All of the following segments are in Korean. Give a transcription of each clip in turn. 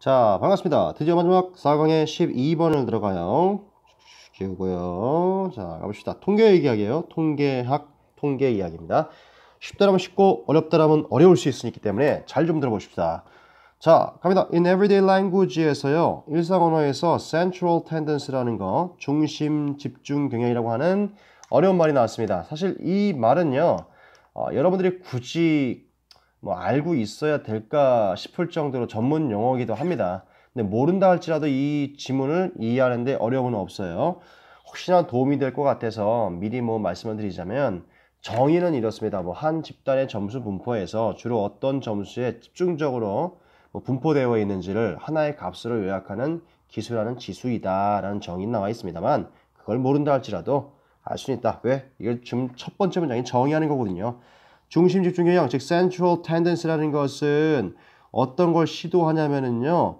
자 반갑습니다 드디어 마지막 4강에 12번을 들어가요 지우고요 자 가봅시다 통계 얘기하기예요 통계학 통계 이야기입니다 쉽다라면 쉽고 어렵다라면 어려울 수 있으니 때문에 잘 좀 들어보십시다 자 갑니다 in everyday language에서요 일상 언어에서 central tendency라는 거 중심 집중 경향이라고 하는 어려운 말이 나왔습니다 사실 이 말은요 어, 여러분들이 굳이 뭐 알고 있어야 될까 싶을 정도로 전문 용어이기도 합니다. 근데 모른다 할지라도 이 지문을 이해하는데 어려움은 없어요. 혹시나 도움이 될 것 같아서 미리 뭐 말씀을 드리자면 정의는 이렇습니다. 뭐 한 집단의 점수 분포에서 주로 어떤 점수에 집중적으로 뭐 분포되어 있는지를 하나의 값으로 요약하는 기술하는 지수이다라는 정의 나와 있습니다만 그걸 모른다 할지라도 알 수는 있다. 왜? 이걸 지금 첫 번째 문장이 정의하는 거거든요. 중심 집중 경향, 즉 central tendency라는 것은 어떤 걸시도하냐면요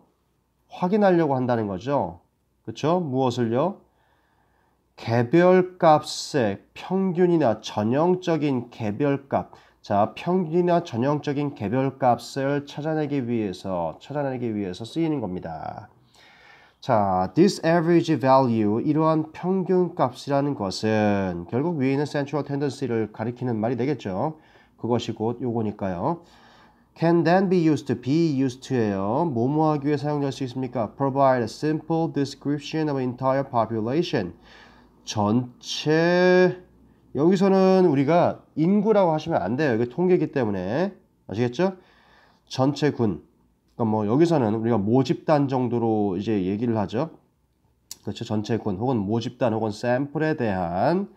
확인하려고 한다는 거죠. 그렇죠? 무엇을요? 개별 값의 평균이나 전형적인 개별 값. 자, 평균이나 전형적인 개별 값을 찾아내기 위해서 찾아내기 위해서 쓰이는 겁니다. 자, this average value 이러한 평균 값이라는 것은 결국 위에 있는 central tendency를 가리키는 말이 되겠죠. 그것이 곧 요거니까요. can then be used, be used예요. 뭐뭐 하기 위해 사용될 수 있습니까? provide a simple description of entire population. 전체 여기서는 우리가 인구라고 하시면 안 돼요. 이게 통계이기 때문에 아시겠죠? 전체 군. 그러니까 뭐 여기서는 우리가 모집단 정도로 이제 얘기를 하죠. 그렇죠. 전체 군 혹은 모집단 혹은 샘플에 대한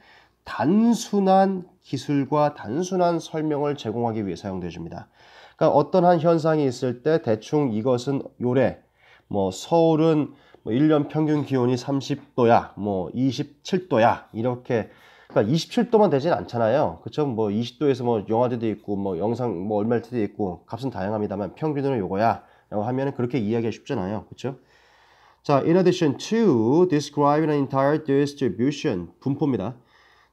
단순한 기술과 단순한 설명을 제공하기 위해 사용됩니다. 그러니까 어떠한 현상이 있을 때 대충 이것은 요래, 뭐 서울은 뭐 1년 평균 기온이 30도야, 뭐 27도야 이렇게 그러니까 27도만 되진 않잖아요. 그렇뭐 20도에서 뭐 영화제도 있고 뭐 영상 뭐 얼마일때도 있고 값은 다양합니다만 평균으로 요거야라고 하면 그렇게 이해하기 쉽잖아요. 그렇죠? 자, in addition to describe an entire distribution 분포입니다.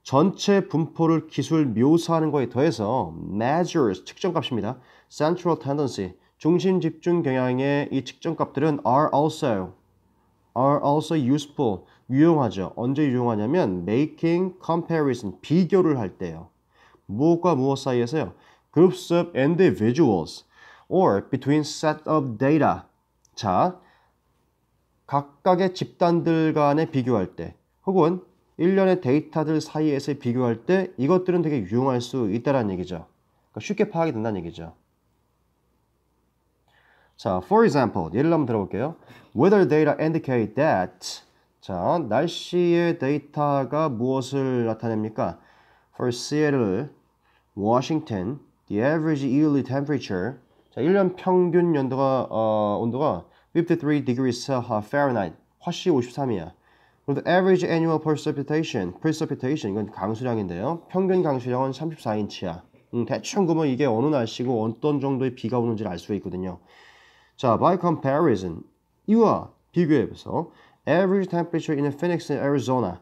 전체 분포를 기술 묘사하는 거에 더해서 measures 측정값입니다. central tendency 중심 집중 경향의 이 측정값들은 are also are also useful 유용하죠. 언제 유용하냐면 making comparison 비교를 할 때요. 무엇과 무엇 사이에서요. groups of individuals or between set of data 자 각각의 집단들 간에 비교할 때 혹은 일련의 데이터들 사이에서 비교할 때 이것들은 되게 유용할 수 있다라는 얘기죠. 그러니까 쉽게 파악이 된다는 얘기죠. 자, for example, 예를 한번 들어볼게요. Weather data indicate that 자, 날씨의 데이터가 무엇을 나타냅니까? For Seattle, Washington, the average yearly temperature 자, 1년 평균 연도가 어, 온도가 53 degrees Fahrenheit, 화씨 53이야. 그리고 average annual precipitation, precipitation 이건 강수량인데요. 평균 강수량은 34인치야. 음, 대충 그러면 이게 어느 날씨고 어떤 정도의 비가 오는지를 알수가 있거든요. 자, by comparison 이와 비교해서 average temperature in Phoenix, Arizona.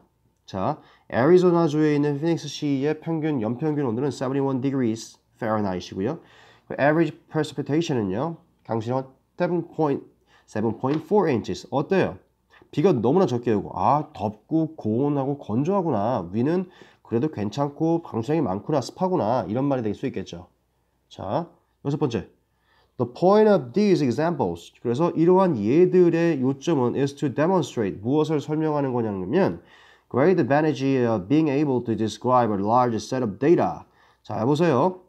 자, 애리조나주에 있는 피닉스 시의 평균 연평균 온도는 71 degrees Fahrenheit이고요. 그 average precipitation은요. 강수량 은7.4 inches. 어때요? 비가 너무나 적게 오고 아 덥고 고온하고 건조하구나 위는 그래도 괜찮고 방수량이 많구나 습하구나 이런 말이 될 수 있겠죠 자 여섯 번째 The point of these examples 그래서 이러한 예들의 요점은 is to demonstrate 무엇을 설명하는 거냐면 great advantage of being able to describe a large set of data 자 보세요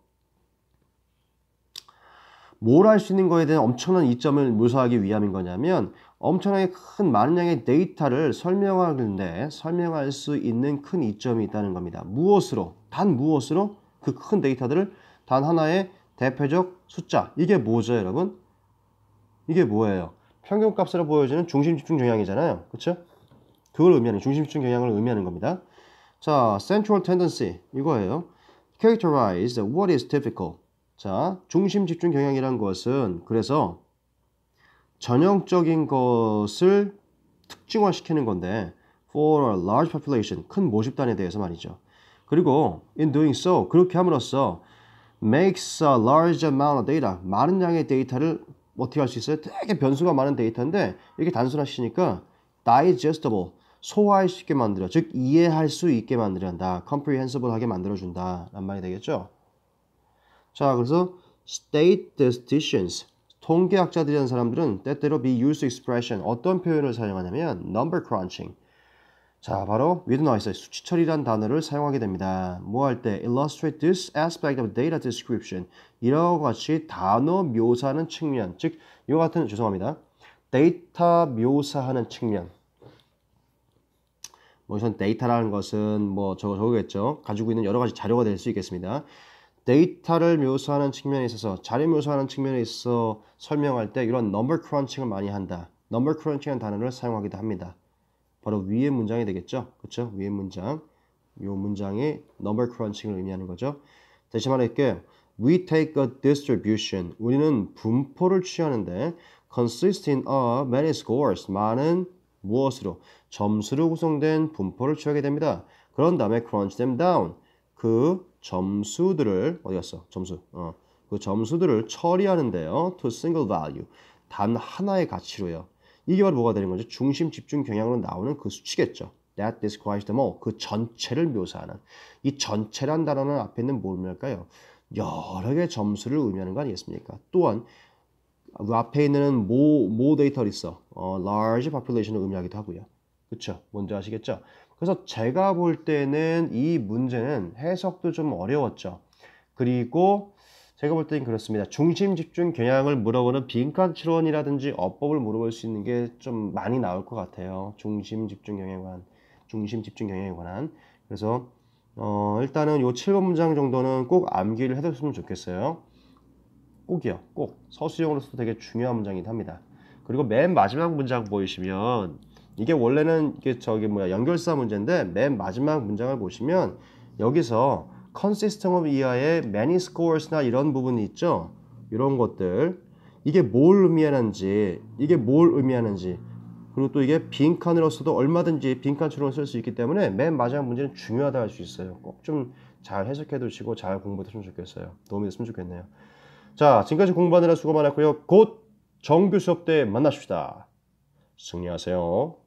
뭘할수 있는 거에 대한 엄청난 이점을 묘사하기 위함인 거냐면 엄청나게 큰 많은 양의 데이터를 설명하는데 설명할 수 있는 큰 이점이 있다는 겁니다. 무엇으로 단 무엇으로 그 큰 데이터들을 단 하나의 대표적 숫자 이게 뭐죠 여러분? 이게 뭐예요? 평균값으로 보여지는 중심집중 경향이잖아요. 그렇죠? 그걸 의미하는 중심집중 경향을 의미하는 겁니다. 자, central tendency 이거예요. characterize what is t i f i c u l 자, 중심 집중 경향이란 것은 그래서 전형적인 것을 특징화시키는 건데 for a large population 큰 모집단에 대해서 말이죠. 그리고 in doing so 그렇게 함으로써 makes a large amount of data 많은 양의 데이터를 어떻게 할 수 있어요? 되게 변수가 많은 데이터인데 이렇게 단순하시니까 digestible 소화할 수 있게 만들어 즉 이해할 수 있게 만들어준다 comprehensible 하게 만들어준다 란 말이 되겠죠 자, 그래서 statisticians 통계학자들이라는 사람들은 때때로 be used expression 어떤 표현을 사용하냐면 number crunching 자, 바로 위드 나와 있어요. 수치 처리란 단어를 사용하게 됩니다. 뭐 할 때 illustrate this aspect of data description 이와 같이 단어 묘사하는 측면, 즉 이와 같은 죄송합니다. 데이터 묘사하는 측면. 뭐 우선 데이터라는 것은 뭐 저거 저거겠죠. 가지고 있는 여러 가지 자료가 될 수 있겠습니다. 데이터를 묘사하는 측면에 있어서 자료 묘사하는 측면에 있어 설명할 때 이런 넘버 크런칭을 많이 한다. 넘버 크런칭이라는 단어를 사용하기도 합니다. 바로 위의 문장이 되겠죠. 그렇죠? 위의 문장. 이 문장이 넘버 크런칭을 의미하는 거죠. 다시 말할게요. We take a distribution. 우리는 분포를 취하는데 consisting of many scores. 많은 무엇으로? 점수로 구성된 분포를 취하게 됩니다. 그런 다음에 crunch them down. 그 점수들을 어디 갔어? 점수. 어. 그 점수들을 처리하는데요. to single value. 단 하나의 가치로요. 이게 바로 뭐가 되는 거죠? 중심 집중 경향으로 나오는 그 수치겠죠. That describes them all. 그 전체를 묘사하는. 이 전체란 단어는 앞에 있는 뭘할까요 여러 개의 점수를 의미하는 거 아니겠습니까? 또한 그 앞에 있는 모, 모 데이터 있어. 어, large population을 의미하기도 하고요. 그렇죠? 뭔지 아시겠죠? 그래서 제가 볼 때는 이 문제는 해석도 좀 어려웠죠. 그리고 제가 볼 때는 그렇습니다. 중심 집중 경향을 물어보는 빈칸 추론이라든지 어법을 물어볼 수 있는 게 좀 많이 나올 것 같아요. 중심 집중 경향에 관한, 중심 집중 경향에 관한. 그래서 어, 일단은 요 7번 문장 정도는 꼭 암기를 해뒀으면 좋겠어요. 꼭이요. 꼭. 서술형으로서도 되게 중요한 문장이긴 합니다. 그리고 맨 마지막 문장 보이시면 이게 원래는 이게 저기 뭐야 연결사 문제인데 맨 마지막 문장을 보시면 여기서 consisting of 이하의 many scores나 이런 부분이 있죠. 이런 것들 이게 뭘 의미하는지 이게 뭘 의미하는지 그리고 또 이게 빈칸으로서도 얼마든지 빈칸처럼 쓸 수 있기 때문에 맨 마지막 문제는 중요하다 할 수 있어요. 꼭 좀 잘 해석해 두시고 잘공부했으면 좋겠어요. 도움이 됐으면 좋겠네요. 자, 지금까지 공부하느라 수고 많았고요. 곧 정규 수업 때 만나십시다. 승리하세요.